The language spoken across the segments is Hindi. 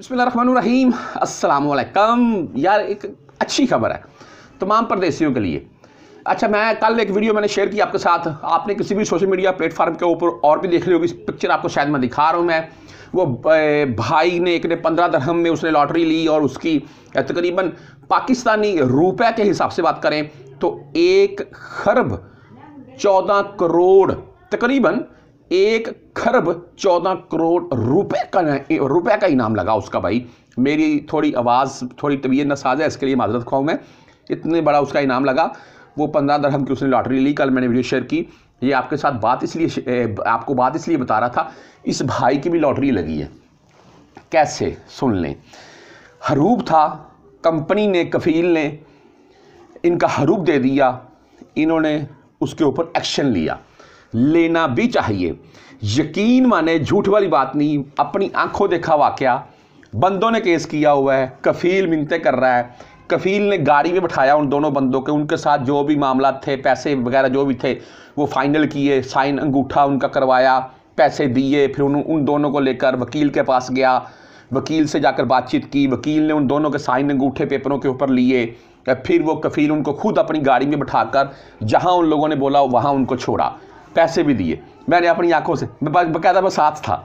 बसमीम अल्लाम यार एक अच्छी खबर है तमाम परदेसियों के लिए अच्छा मैं कल एक वीडियो मैंने शेयर की आपके साथ आपने किसी भी सोशल मीडिया प्लेटफॉर्म के ऊपर और भी देख ली होगी पिक्चर आपको शायद मैं दिखा रहा हूँ मैं वो भाई ने एक ने पंद्रह दरहम में उसने लॉटरी ली और उसकी तकरीबन पाकिस्तानी रुपए के हिसाब से बात करें तो एक खरब चौदह करोड़ तकरीबन एक खरब चौदह करोड़ रुपए का रुपए का इनाम लगा उसका भाई मेरी थोड़ी आवाज़ थोड़ी तबीयत न साज है इसके लिए माजरत खाऊ मैं इतने बड़ा उसका इनाम लगा वो पंद्रह दरहम की उसने लॉटरी ली कल मैंने वीडियो शेयर की ये आपके साथ बात इसलिए आपको बात इसलिए बता रहा था इस भाई की भी लॉटरी लगी है कैसे सुन लें हरूब था कंपनी ने कफील ने इनका हरूब दे दिया इन्होंने उसके ऊपर एक्शन लिया लेना भी चाहिए यकीन माने झूठ वाली बात नहीं अपनी आंखों देखा वाक्य बंदों ने केस किया हुआ है कफील मिनते कर रहा है कफील ने गाड़ी में बैठाया उन दोनों बंदों के उनके साथ जो भी मामला थे पैसे वगैरह जो भी थे वो फाइनल किए साइन अंगूठा उनका करवाया पैसे दिए फिर उन उन दोनों को लेकर वकील के पास गया वकील से जाकर बातचीत की वकील ने उन दोनों के साइन अंगूठे पेपरों के ऊपर लिए फिर वो कफील उनको खुद अपनी गाड़ी में कर जहां उन लोगों ने बोला वहां उनको छोड़ा पैसे भी दिए मैंने अपनी आंखों से मैं बाकायदा मैं साथ था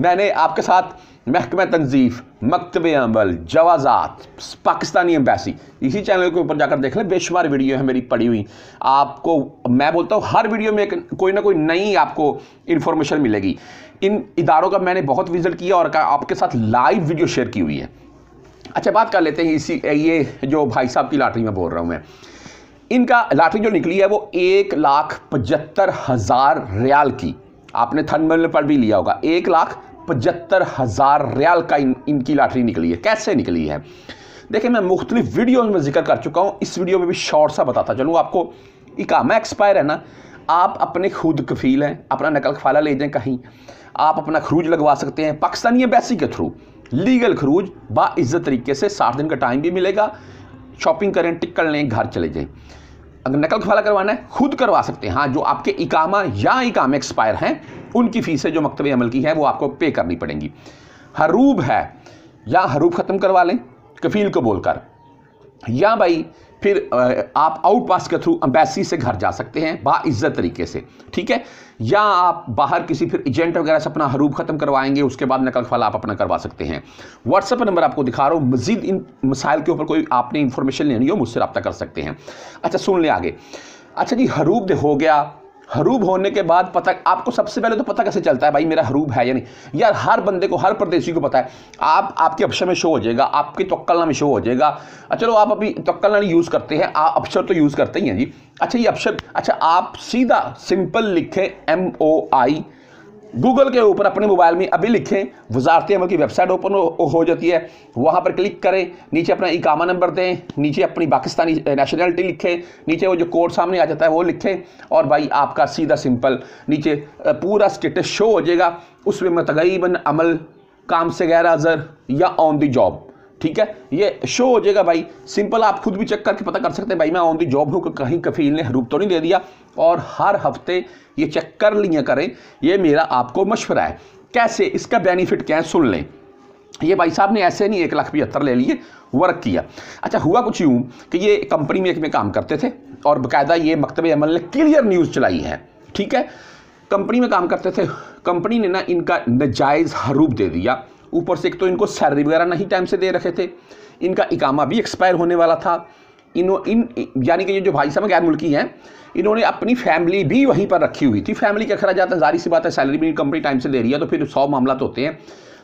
मैंने आपके साथ महकम तनजीफ मकतब अमल जवाजात पाकिस्तानी एम्बेसी इसी चैनल के ऊपर जाकर देख लें बेशुमार वीडियो है मेरी पड़ी हुई आपको मैं बोलता हूँ हर वीडियो में एक कोई ना कोई नई आपको इन्फॉर्मेशन मिलेगी इन इदारों का मैंने बहुत विजिट किया और आपके साथ लाइव वीडियो शेयर की हुई है अच्छा बात कर लेते हैं इसी ये जो भाई साहब की लाटरी में बोल रहा हूँ मैं इनका लाठी जो निकली है वो एक लाख पचहत्तर हज़ार रियाल की आपने थनमल पर भी लिया होगा एक लाख पचहत्तर हज़ार रियाल का इन, इनकी लाठी निकली है कैसे निकली है देखिए मैं मुख्तलिफ वीडियोज़ में जिक्र कर चुका हूँ इस वीडियो में भी शॉर्ट सा बताता चलूँ आपको मैं एक्सपायर है ना आप अपने खुद कफील हैं अपना नकल खफाला ले जाएं कहीं आप अपना खरूज लगवा सकते हैं पाकिस्तानी एम्बेसी के थ्रू लीगल खरूज बाज़्ज़त तरीके से साठ दिन का टाइम भी मिलेगा शॉपिंग करें टिकट लें घर चले जाएं अगर नकल खफाला करवाना है खुद करवा सकते हैं हाँ जो आपके इकामा या इकाम एक्सपायर हैं उनकी फ़ीसें जो मकतब अमल की हैं वो आपको पे करनी पड़ेंगी हरूब है या हरूब ख़त्म करवा लें कफ़ील को बोलकर या भाई फिर आप आउट पास के थ्रू अम्बेसी से घर जा सकते हैं बाइज्जत तरीके से ठीक है या आप बाहर किसी फिर एजेंट वगैरह से अपना हरूब ख़त्म करवाएंगे उसके बाद नकल फल आप अपना करवा सकते हैं व्हाट्सअप नंबर आपको दिखा रहा हूँ मजीद इन मसाइल के ऊपर कोई आपने इन्फॉर्मेशन लेनी हो मुझसे रब्ता कर सकते हैं अच्छा सुन लें आगे अच्छा जी हरूब हो गया हरूब होने के बाद पता आपको सबसे पहले तो पता कैसे चलता है भाई मेरा हरूब है या नहीं यार हर बंदे को हर प्रदेशी को पता है आप आपके अप्शर में शो हो जाएगा आपके तोक्लना में शो हो जाएगा अच्छा चलो आप अभी तोक्लना यूज़ करते हैं आप अप्शर तो यूज़ करते ही हैं जी अच्छा ये अपशर अच्छा आप सीधा सिंपल लिखें एम ओ आई गूगल के ऊपर अपने मोबाइल में अभी लिखें वजारत अमल की वेबसाइट ओपन हो जाती है वहाँ पर क्लिक करें नीचे अपना इकामा नंबर दें नीचे अपनी पाकिस्तानी नेशनलिटी लिखें नीचे वो जो कोड सामने आ जाता है वो लिखें और भाई आपका सीधा सिंपल नीचे पूरा स्टेटस शो हो जाएगा उसमें मतगैबन अमल काम से गैर हाजर या ऑन दी जॉब ठीक है ये शो हो जाएगा भाई सिंपल आप खुद भी चेक करके पता कर सकते हैं भाई मैं ऑन दी जॉब हूँ कहीं कफील ने हरूप तो नहीं दे दिया और हर हफ्ते ये चेक कर लिया करें ये मेरा आपको मशवरा है कैसे इसका बेनिफिट क्या है सुन लें ये भाई साहब ने ऐसे नहीं एक लाख पचहत्तर ले लिए वर्क किया अच्छा हुआ कुछ यूँ कि ये कंपनी में एक में काम करते थे और बाकायदा ये मकतब अमल ने क्लियर न्यूज़ चलाई है ठीक है कंपनी में काम करते थे कंपनी ने ना इनका नजायज़ हरूप दे दिया ऊपर से एक तो इनको सैलरी वगैरह नहीं टाइम से दे रखे थे इनका इकामा भी एक्सपायर होने वाला था इनो इन यानी कि ये जो भाई साहब गैर मुल्की हैं इन्होंने अपनी फैमिली भी वहीं पर रखी हुई थी फैमिली के खराज जारी सी बात है सैलरी भी कंपनी टाइम से दे रही है तो फिर सौ मामला तो होते हैं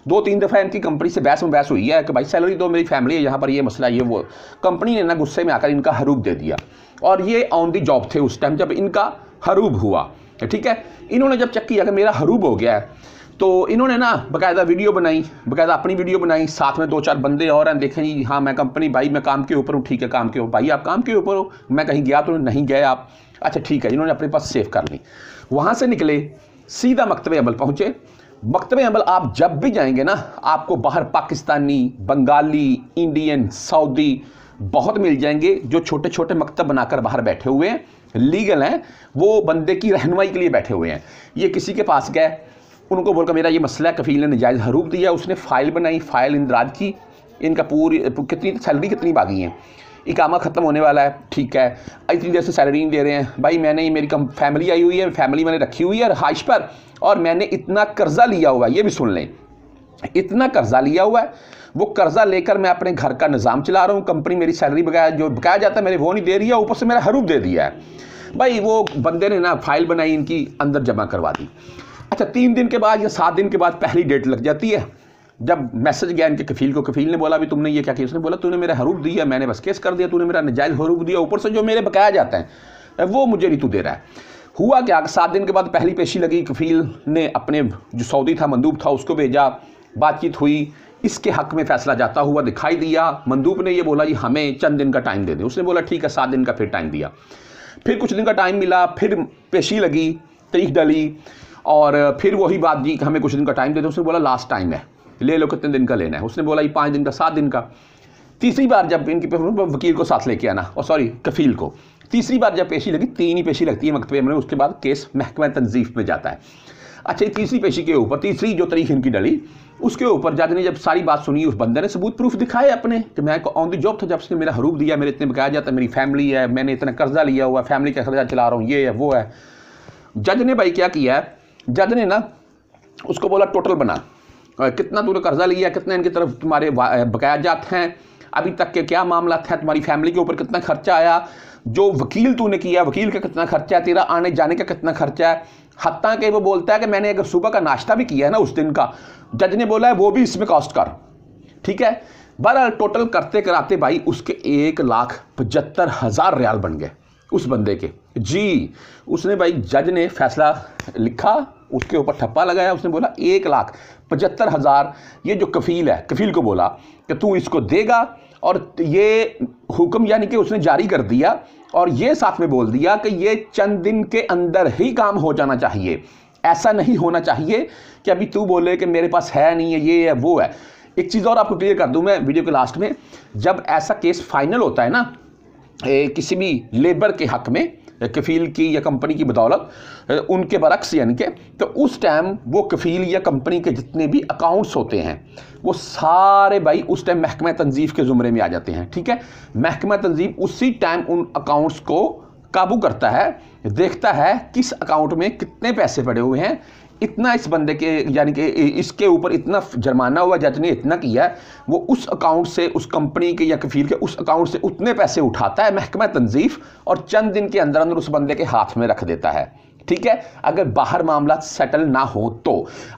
दो तीन दफ़ा इनकी कंपनी से बहस में बहस हुई है कि भाई सैलरी दो तो मेरी फैमिली है यहाँ पर ये मसला ये वो कंपनी ने ना गुस्से में आकर इनका हरूब दे दिया और ये ऑन दी जॉब थे उस टाइम जब इनका हरूब हुआ ठीक है इन्होंने जब चेक किया कि मेरा हरूब हो गया है तो इन्होंने ना बकायदा वीडियो बनाई बकायदा अपनी वीडियो बनाई साथ में दो चार बंदे और हैं देखें जी हाँ मैं कंपनी भाई मैं काम के ऊपर हूँ ठीक है काम के ऊपर भाई आप काम के ऊपर हो मैं कहीं गया तो नहीं गए आप अच्छा ठीक है इन्होंने अपने पास सेव कर ली वहाँ से निकले सीधा मकतब अमल पहुँचे मकतब अमल आप जब भी जाएंगे ना आपको बाहर पाकिस्तानी बंगाली इंडियन सऊदी बहुत मिल जाएंगे जो छोटे छोटे मकतब बनाकर बाहर बैठे हुए हैं लीगल हैं वो बंदे की रहनुमाई के लिए बैठे हुए हैं ये किसी के पास गए उनको बोलकर मेरा ये मसला कफ़ील ने नजायज़ हरूप दिया उसने फ़ाइल बनाई फ़ाइल इंदराज की इनका पूरी कितनी सैलरी कितनी बाकी है इकामा ख़त्म होने वाला है ठीक है इतनी देर से सैलरी नहीं दे रहे हैं भाई मैंने मेरी कम फैमिली आई हुई है फैमिली मैंने रखी हुई है रहाइश पर और मैंने इतना कर्ज़ा लिया हुआ है ये भी सुन लें इतना कर्ज़ा लिया हुआ है वो कर्ज़ा लेकर मैं अपने घर का निज़ाम चला रहा हूँ कंपनी मेरी सैलरी बकाया जो बकाया जाता है मेरे वो नहीं दे रही है ऊपर से मेरा हरूप दे दिया है भाई वो बंदे ने ना फाइल बनाई इनकी अंदर जमा करवा दी अच्छा तीन दिन के बाद या सात दिन के बाद पहली डेट लग जाती है जब मैसेज गया इनके कफील को कफील ने बोला भी तुमने ये क्या किया उसने बोला तूने मेरा हरूफ दिया मैंने बस केस कर दिया तूने मेरा नजायज़ हरूफ दिया ऊपर से जो मेरे बकाया जाता है वो मुझे नहीं तू दे रहा है हुआ क्या सात दिन के बाद पहली पेशी लगी कफील ने अपने जो सऊदी था मंदूब था उसको भेजा बातचीत हुई इसके हक में फैसला जाता हुआ दिखाई दिया मंदूब ने ये बोला जी हमें चंद दिन का टाइम दे दें उसने बोला ठीक है सात दिन का फिर टाइम दिया फिर कुछ दिन का टाइम मिला फिर पेशी लगी तरीख डाली और फिर वही बात जी हमें कुछ दिन का टाइम दे दो उसने बोला लास्ट टाइम है ले लो कितने दिन का लेना है उसने बोला ये पाँच दिन का सात दिन का तीसरी बार जब इनकी वकील को साथ लेके आना और सॉरी कफील को तीसरी बार जब पेशी लगी तीन ही पेशी लगती है मकतबे में मतलब उसके बाद केस महकमा तनजीफ में जाता है अच्छा तीसरी पेशी के ऊपर तीसरी जो तरीक इनकी डली उसके ऊपर जज ने जब सारी बात सुनी उस बंदे ने सबूत प्रूफ दिखाए अपने कि मैं ऑन द जॉब था जब से मेरा हरूप दिया मेरे इतने बकाया जाता मेरी फैमिली है मैंने इतना कर्जा लिया हुआ फैमिली का कर्जा चला रहा हूँ ये है वो है जज ने भाई क्या किया है जज ने ना उसको बोला टोटल बना कितना तूने कर्जा लिया कितने इनकी तरफ तुम्हारे बकायाजात हैं अभी तक के क्या मामला था तुम्हारी फैमिली के ऊपर कितना खर्चा आया जो वकील तूने किया वकील का कितना खर्चा है तेरा आने जाने का कितना खर्चा है हत्या के वो बोलता है कि मैंने अगर सुबह का नाश्ता भी किया है ना उस दिन का जज ने बोला है वो भी इसमें कॉस्ट कर ठीक है बहरहाल टोटल करते कराते भाई उसके एक लाख पचहत्तर हज़ार रियाल बन गए उस बंदे के जी उसने भाई जज ने फैसला लिखा उसके ऊपर ठप्पा लगाया उसने बोला एक लाख पचहत्तर हज़ार ये जो कफ़ील है कफ़ील को बोला कि तू इसको देगा और ये हुक्म यानी कि उसने जारी कर दिया और ये साथ में बोल दिया कि ये चंद दिन के अंदर ही काम हो जाना चाहिए ऐसा नहीं होना चाहिए कि अभी तू बोले कि मेरे पास है नहीं है ये है वो है एक चीज़ और आपको क्लियर कर दूं मैं वीडियो के लास्ट में जब ऐसा केस फाइनल होता है ना किसी भी लेबर के हक में या कफ़ील की या कंपनी की बदौलत उनके बरक्स यानी कि तो उस टाइम वो कफ़ील या कंपनी के जितने भी अकाउंट्स होते हैं वो सारे भाई उस टाइम महकमा तंजीफ के ज़ुमरे में आ जाते हैं ठीक है महकमा तंजीफ उसी टाइम उन अकाउंट्स को काबू करता है देखता है किस अकाउंट में कितने पैसे पड़े हुए हैं इतना इस बंदे के यानी कि इसके ऊपर इतना जुर्माना हुआ जज ने इतना किया है वो उस अकाउंट से उस कंपनी के या कफील के उस अकाउंट से उतने पैसे उठाता है महकमा तंजीफ और चंद दिन के अंदर अंदर उस बंदे के हाथ में रख देता है ठीक है अगर बाहर मामला सेटल ना हो तो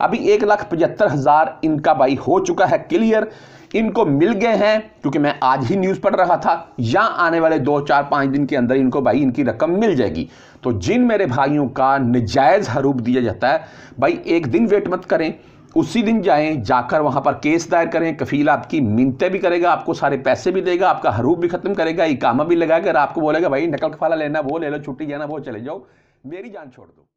अभी एक लाख पचहत्तर हज़ार इनका बाई हो चुका है क्लियर इनको मिल गए हैं क्योंकि मैं आज ही न्यूज़ पढ़ रहा था या आने वाले दो चार पाँच दिन के अंदर इनको भाई इनकी रकम मिल जाएगी तो जिन मेरे भाइयों का नजायज़ हरूप दिया जाता है भाई एक दिन वेट मत करें उसी दिन जाएं जाकर वहां पर केस दायर करें कफील आपकी मिनतें भी करेगा आपको सारे पैसे भी देगा आपका हरूप भी ख़त्म करेगा इकामा भी लगाएगा आपको बोलेगा भाई नकल कफाला लेना वो ले लो छुट्टी जाना वो चले जाओ मेरी जान छोड़ दो